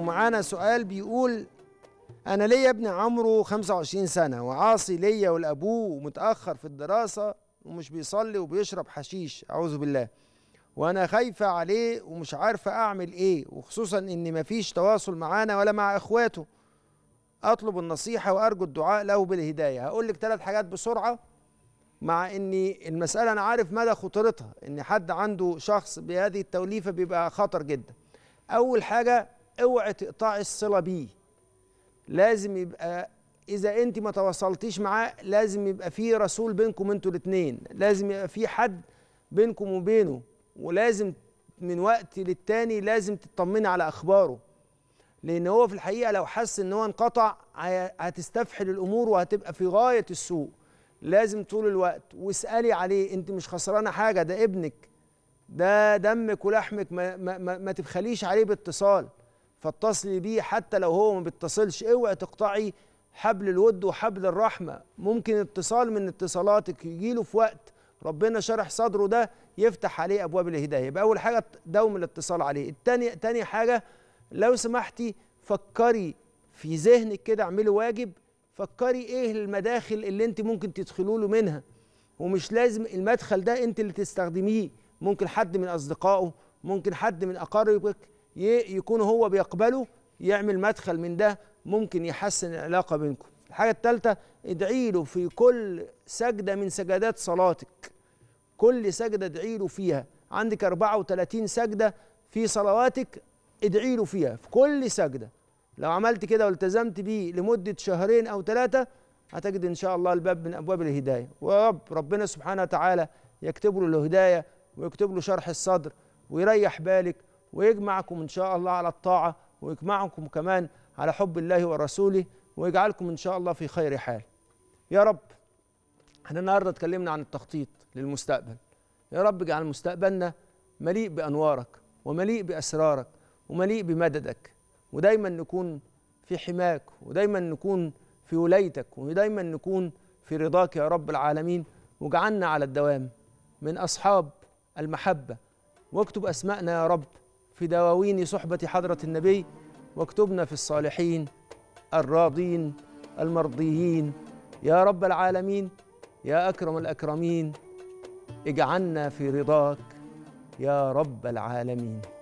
ومعانا سؤال بيقول أنا ليا ابن عمره 25 سنة وعاصي ليا ولأبوه ومتأخر في الدراسة ومش بيصلي وبيشرب حشيش أعوذ بالله وأنا خايفة عليه ومش عارفة أعمل إيه وخصوصا إن مفيش تواصل معانا ولا مع إخواته أطلب النصيحة وأرجو الدعاء له بالهداية هقول لك ثلاث حاجات بسرعة مع إن المسألة أنا عارف مدى خطورتها إن حد عنده شخص بهذه التوليفة بيبقى خطر جدا أول حاجة اوعي تقطعي الصله بيه لازم يبقى اذا انت ما تواصلتيش معاه لازم يبقى في رسول بينكم انتوا الاثنين لازم يبقى في حد بينكم وبينه ولازم من وقت للتاني لازم تطمني على اخباره لان هو في الحقيقه لو حس ان هو انقطع هتستفحل الامور وهتبقى في غايه السوء لازم طول الوقت واسالي عليه انت مش خسرانه حاجه ده ابنك ده دمك ولحمك ما, ما, ما, ما تبخليش عليه باتصال فاتصلي بيه حتى لو هو ما بيتصلش اوعي تقطعي حبل الود وحبل الرحمه ممكن اتصال من اتصالاتك يجيله في وقت ربنا شرح صدره ده يفتح عليه ابواب الهدايه يبقى اول حاجه دوم الاتصال عليه الثانيه ثاني حاجه لو سمحتي فكري في ذهنك كده اعملي واجب فكري ايه المداخل اللي انت ممكن تدخلوا له منها ومش لازم المدخل ده انت اللي تستخدميه ممكن حد من اصدقائه ممكن حد من اقاربك يكون هو بيقبله يعمل مدخل من ده ممكن يحسن العلاقة بينكم الحاجة الثالثة ادعي له في كل سجدة من سجدات صلاتك كل سجدة ادعي له فيها عندك 34 سجدة في صلواتك ادعي له فيها في كل سجدة لو عملت كده والتزمت بيه لمدة شهرين أو ثلاثة هتجد إن شاء الله الباب من أبواب الهداية ورب ربنا سبحانه وتعالى يكتب له الهداية ويكتب له شرح الصدر ويريح بالك ويجمعكم إن شاء الله على الطاعة ويجمعكم كمان على حب الله ورسوله ويجعلكم إن شاء الله في خير حال يا رب احنا النهاردة اتكلمنا عن التخطيط للمستقبل يا رب اجعل مستقبلنا مليء بأنوارك ومليء بأسرارك ومليء بمددك ودايما نكون في حماك ودايما نكون في ولايتك ودايما نكون في رضاك يا رب العالمين واجعلنا على الدوام من أصحاب المحبة واكتب أسماءنا يا رب في دواوين صحبة حضرة النبي واكتبنا في الصالحين الراضين المرضيين يا رب العالمين يا أكرم الأكرمين اجعلنا في رضاك يا رب العالمين